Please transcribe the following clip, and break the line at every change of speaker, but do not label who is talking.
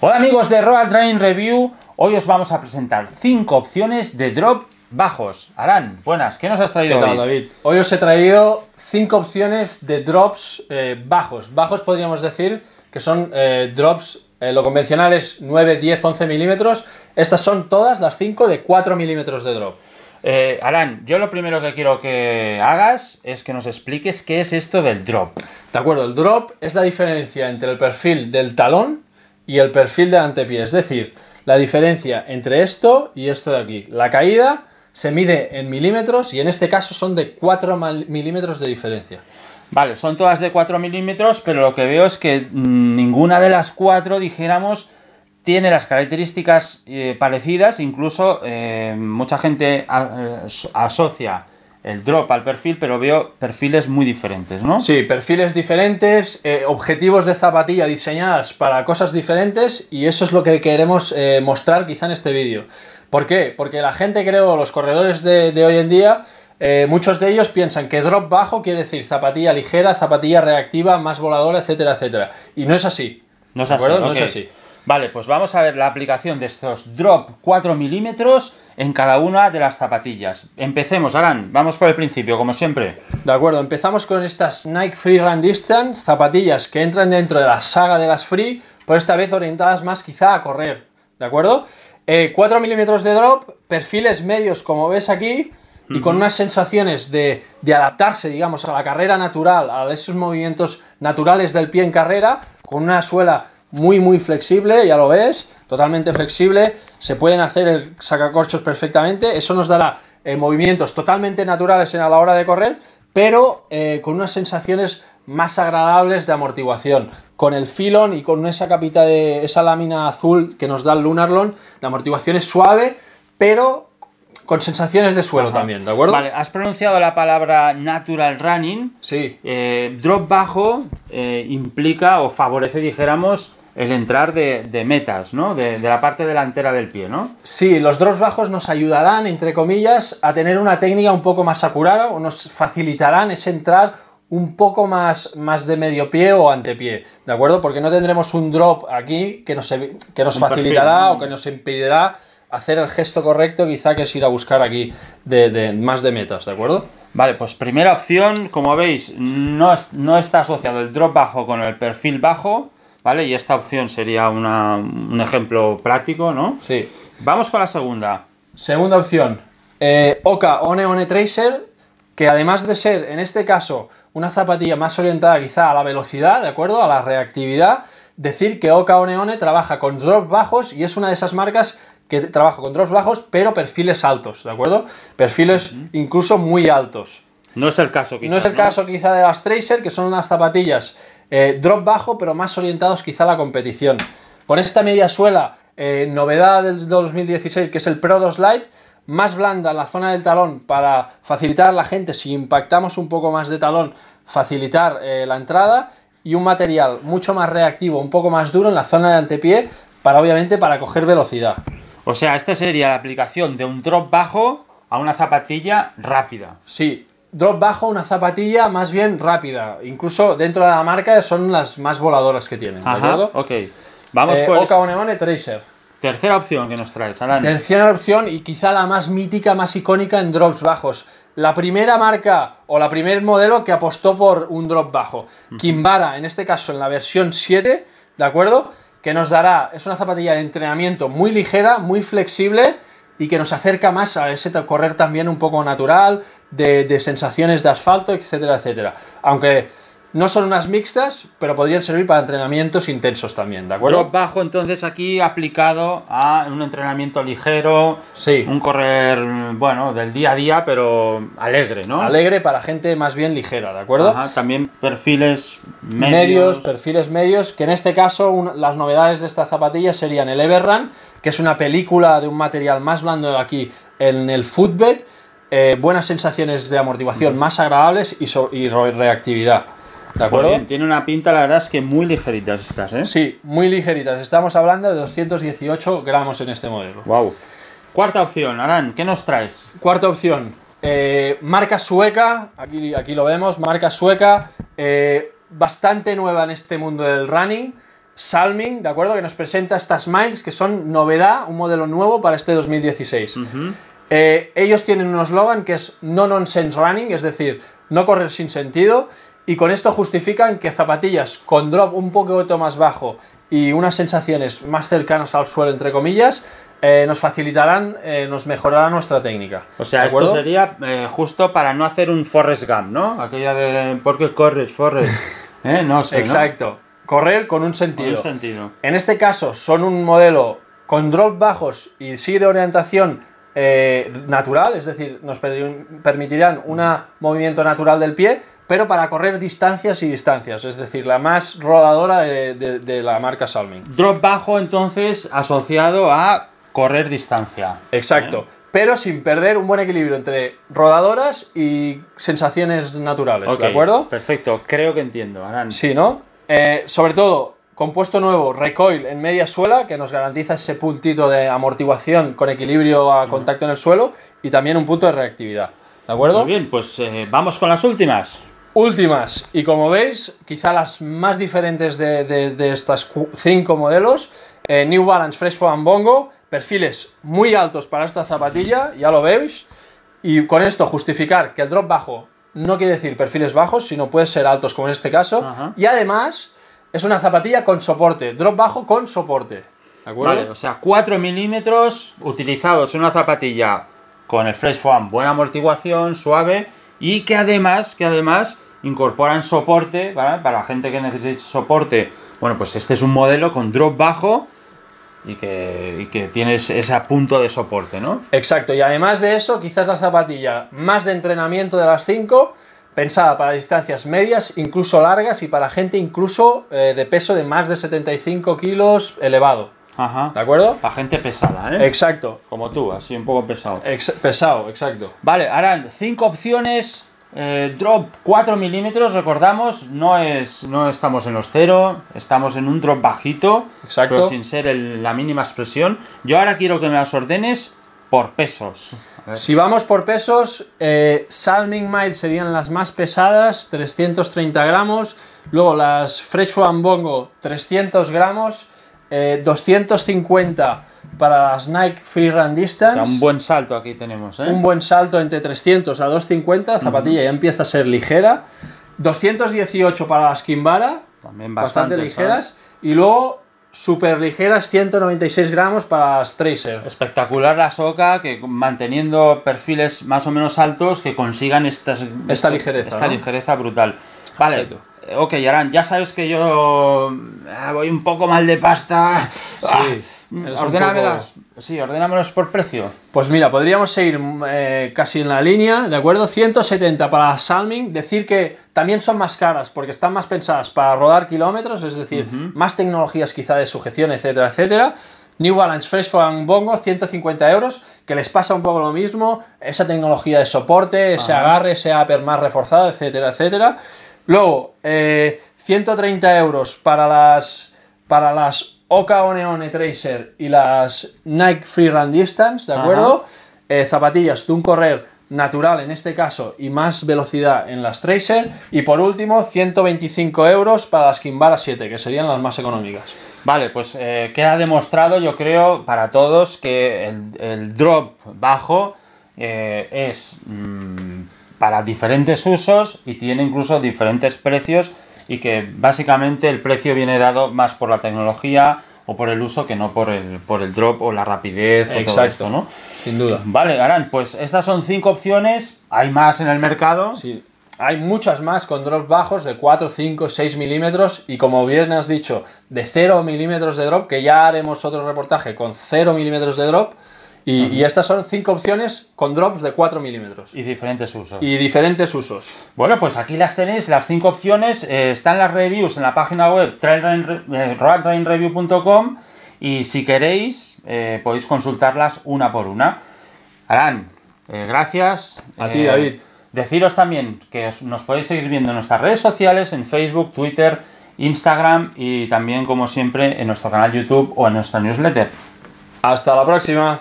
Hola amigos de Royal Train Review, hoy os vamos a presentar 5 opciones de drop bajos. Arán, buenas, ¿qué nos has traído hoy? David? Hoy os he traído 5 opciones de drops eh, bajos.
Bajos podríamos decir que son eh, drops, eh, lo convencional es 9, 10, 11 milímetros.
Estas son todas las 5 de 4 milímetros de drop. Eh, Alan, yo lo primero que quiero que hagas es que nos expliques qué es esto del drop. De acuerdo, el drop
es la diferencia entre el perfil del talón y el perfil del antepié. Es decir, la diferencia entre esto y esto de aquí. La caída se mide en milímetros y en este
caso son de 4 milímetros de diferencia. Vale, son todas de 4 milímetros, pero lo que veo es que mm, ninguna de las cuatro, dijéramos, tiene las características eh, parecidas. Incluso eh, mucha gente eh, asocia el drop al perfil, pero veo perfiles muy diferentes, ¿no? Sí, perfiles diferentes,
eh, objetivos de zapatilla diseñadas para cosas diferentes y eso es lo que queremos eh, mostrar quizá en este vídeo. ¿Por qué? Porque la gente, creo, los corredores de, hoy en día, eh, muchos de ellos piensan que drop bajo quiere decir zapatilla ligera, zapatilla reactiva, más voladora,
etcétera, etcétera. Y no es así. No es así. No es así. Vale, pues vamos a ver la aplicación de estos drop 4 milímetros en cada una de las zapatillas. Empecemos, Alan, vamos por el principio, como siempre. De acuerdo, empezamos con estas Nike Free Run Distance, zapatillas
que entran dentro de la saga de las Free, por esta vez orientadas más quizá a correr, ¿de acuerdo? 4 eh, milímetros de drop, perfiles medios como ves aquí, y con unas sensaciones de, de, adaptarse, digamos, a la carrera natural, a esos movimientos naturales del pie en carrera, con una suela muy muy flexible, ya lo ves, totalmente flexible, se pueden hacer el sacacorchos perfectamente, eso nos dará eh, movimientos totalmente naturales a la hora de correr, pero eh, con unas sensaciones más agradables de amortiguación. Con el filón y con esa capita de esa lámina azul que nos da el Lunarlon, la amortiguación es suave, pero
con sensaciones de suelo también, ¿de acuerdo? Vale, has pronunciado la palabra natural running. Sí. Eh, drop bajo implica o favorece, dijéramos, el entrar de, metas, ¿no? De, la parte delantera del pie, ¿no?
Sí, los drops bajos nos ayudarán, entre comillas, a tener una técnica un poco más acurada o nos facilitarán ese entrar un poco más, más de medio pie o antepie, ¿de acuerdo? Porque no tendremos un drop aquí que nos, que nos facilitará o que nos
impedirá hacer el gesto correcto, quizá que es ir a buscar aquí más de metas, ¿de acuerdo? Vale, pues primera opción, como veis, no, no está asociado el drop bajo con el perfil bajo, ¿vale? Y esta opción sería un ejemplo práctico, ¿no? Sí. Vamos con la segunda. Segunda opción, eh, Oka One One Tracer,
que además de ser, en este caso, una zapatilla más orientada quizá a la velocidad, ¿de acuerdo? A la reactividad, decir que Oka One One trabaja con drops bajos y es una de esas marcas que trabaja con drops bajos, pero perfiles altos, ¿de acuerdo? Perfiles incluso muy altos. No es el caso, quizá. No es el caso, quizá, de las Tracer, que son unas zapatillas eh, drop bajo, pero más orientados quizá a la competición. Con esta media suela, eh, novedad del 2016, que es el Pro 2 Lite, más blanda en la zona del talón para facilitar a la gente, si impactamos un poco más de talón, facilitar eh, la entrada y un
material mucho más reactivo, un poco más duro en la zona de antepié, para obviamente para coger velocidad. O sea, esta sería la aplicación de un drop bajo a una zapatilla rápida. Sí,
drop bajo, una zapatilla más bien rápida. Incluso dentro de la marca son
las más voladoras que tienen. ¿de acuerdo? Ok. Vamos eh, pues. Tracer. Tercera opción que nos traes, Alan.
Tercera opción y quizá la más mítica, más icónica en drops bajos. La primera marca o la primer modelo que apostó por un drop bajo. Kimbara, en este caso en la versión 7, ¿de acuerdo? Que nos dará, es una zapatilla de entrenamiento muy ligera, muy flexible y que nos acerca más a ese correr también un poco natural, de, sensaciones de asfalto, etcétera, etcétera. Aunque no son unas mixtas, pero
podrían servir para entrenamientos intensos también, ¿de acuerdo? bajo entonces aquí aplicado a un entrenamiento ligero, sí. un correr, bueno, del día a día, pero alegre, ¿no? Alegre para gente más bien ligera, ¿de acuerdo? también perfiles medios.
Perfiles medios, que en este caso las novedades de esta zapatilla serían el Everrun, que es una película de un material más blando de aquí en el footbed, eh, buenas sensaciones de amortiguación más agradables y, y reactividad tiene una pinta, la verdad es que muy ligeritas estas, ¿eh? Sí, muy ligeritas. Estamos hablando de 218 gramos en este modelo. Wow. Cuarta opción, Aran, ¿qué nos traes? Cuarta opción, eh, marca sueca, aquí, aquí lo vemos, marca sueca, eh, bastante nueva en este mundo del running. Salming, ¿de acuerdo? Que nos presenta estas miles que son novedad, un modelo nuevo para este 2016. Eh, ellos tienen un eslogan que es no nonsense running, es decir, no correr sin sentido. Y con esto justifican que zapatillas con drop un poquito más bajo y unas sensaciones más cercanas al suelo, entre comillas,
eh, nos facilitarán, eh, nos mejorará nuestra técnica. O sea, esto sería eh, justo para no hacer un Forrest Gump, ¿no? Aquella de ¿por qué corres, Forrest? No sé. Exacto. Correr con un sentido. Con un sentido. En este caso, son un modelo con drop
bajos y sí de orientación eh, natural, es decir, nos permitirán un movimiento natural del pie, pero para correr distancias y distancias, es decir, la más rodadora de, la marca Salming.
Drop bajo entonces asociado a
correr distancia. Exacto. pero sin perder un buen equilibrio entre rodadoras y sensaciones naturales, ¿de acuerdo? Perfecto, creo que entiendo, Aran. Sí, ¿no? Eh, sobre todo, Compuesto nuevo, recoil en media suela, que nos garantiza ese puntito de amortiguación con equilibrio a contacto en el suelo y también un punto de reactividad. ¿De acuerdo? Muy bien, pues eh, vamos con las últimas. Últimas, y como veis, quizá las más diferentes de, de, estas cinco modelos, eh, New Balance Fresh Foam Bongo, perfiles muy altos para esta zapatilla, ya lo veis, y con esto justificar que el drop bajo no quiere decir perfiles bajos, sino puede ser altos como en este caso, y además es una zapatilla con soporte, drop bajo con soporte.
¿De acuerdo? o sea, 4 milímetros utilizados en una zapatilla con el Fresh Foam, buena amortiguación, suave y que además, que además incorporan soporte para la gente que necesite soporte. Bueno, pues este es un modelo con drop bajo y que, y que tienes ese punto de soporte, ¿no?
Exacto, y además de eso, quizás la zapatilla más de entrenamiento de las 5 pensada para distancias medias, incluso largas y para gente incluso eh, de peso de más de 75 kilos elevado. Ajá. ¿De acuerdo? Para gente pesada,
¿eh? Exacto. Como tú, así un poco pesado. pesado, exacto. Vale, harán cinco opciones. Eh, drop 4 milímetros, recordamos, no es, no estamos en los cero, estamos en un drop bajito, Exacto. pero sin ser la mínima expresión. Yo ahora quiero que me las ordenes por pesos. Si vamos por pesos, eh,
Salming Miles serían las más pesadas, 330 gramos. Luego las Fresh One Bongo, 300 gramos. 250 eh, para las Nike Free Run Distance. un buen salto aquí tenemos. ¿eh? Un buen salto entre 300 a 250. Zapatilla ya empieza a ser ligera. 218 para las Kimbala, También bastante, ligeras.
Y luego Super ligeras, 196 gramos para Tracer. Espectacular la soca, que manteniendo perfiles más o menos altos, que consigan esta ligereza. Esta ligereza brutal. Vale, eh, ok, Aran, ya sabes que yo eh, voy un poco mal de pasta. Sí, ah, sí, ordénamelos por precio.
Pues mira, podríamos seguir eh, casi en la línea, ¿de acuerdo? 170 para Salming, decir que también son más caras porque están más pensadas para rodar kilómetros, es decir, más tecnologías quizá de sujeción, etcétera, etcétera. New Balance Fresh Fan Bongo, 150 euros, que les pasa un poco lo mismo, esa tecnología de soporte, ese agarre, ese upper más reforzado, etcétera, etcétera. Luego, 130 eh, euros para las, para las Oka Oneone Tracer y las Nike Free Run Distance, ¿de acuerdo? Eh, zapatillas de un correr natural en este caso y más velocidad en las Tracer. Y por último, 125 euros para las Kimbara
7, que serían las más económicas. Vale, pues eh, queda demostrado, yo creo, para todos que el, drop bajo es... Mm, para diferentes usos y tiene incluso diferentes precios y que básicamente el precio viene dado más por la tecnología o por el uso que no por el, por el drop o la rapidez Exacto. ¿no? Sin duda. Vale, gran pues estas son cinco opciones, hay más en
el mercado. Sí, hay muchas más con drops bajos de 4, 5, 6 milímetros y como bien has dicho, de 0 milímetros de drop, que ya haremos otro reportaje con 0 milímetros
de drop. Y, estas son cinco opciones con drops de 4 milímetros. Y diferentes usos. Y diferentes usos. Bueno, pues aquí las tenéis, las cinco opciones. Eh, están las reviews en la página web roadrainreview.com y si queréis eh, podéis consultarlas una por una. Arán, eh, gracias. A ti, David. Deciros también que nos podéis seguir viendo en nuestras redes sociales, en Facebook, Twitter, Instagram y también, como siempre, en nuestro canal YouTube o en nuestra newsletter. Hasta la próxima.